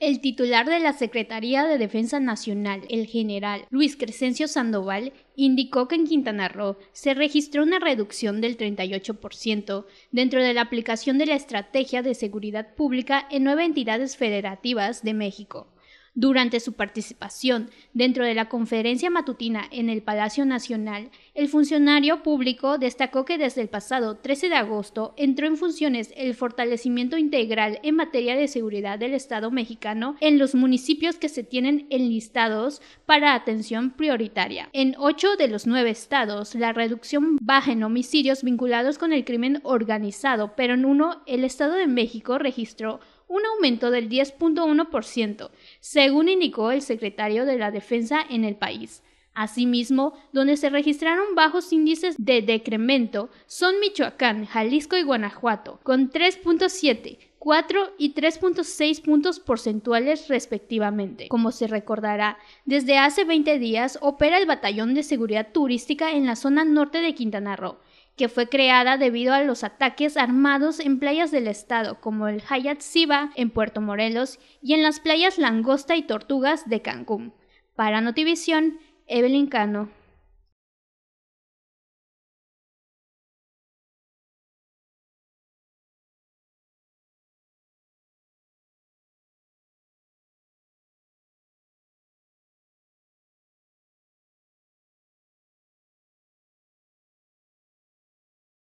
El titular de la Secretaría de Defensa Nacional, el general Luis Crescencio Sandoval, indicó que en Quintana Roo se registró una reducción del 38% dentro de la aplicación de la Estrategia de Seguridad Pública en nueve entidades federativas de México. Durante su participación dentro de la conferencia matutina en el Palacio Nacional, el funcionario público destacó que desde el pasado 13 de agosto entró en funciones el fortalecimiento integral en materia de seguridad del Estado mexicano en los municipios que se tienen enlistados para atención prioritaria. En ocho de los nueve estados, la reducción baja en homicidios vinculados con el crimen organizado, pero en uno, el Estado de México registró un aumento del 10.1%, según indicó el secretario de la Defensa en el país. Asimismo, donde se registraron bajos índices de decremento son Michoacán, Jalisco y Guanajuato, con 3.7, 4 y 3.6 puntos porcentuales respectivamente. Como se recordará, desde hace 20 días opera el Batallón de Seguridad Turística en la zona norte de Quintana Roo, que fue creada debido a los ataques armados en playas del estado como el Hayat Siba en Puerto Morelos y en las playas Langosta y Tortugas de Cancún. Para Notivisión, Evelyn Cano.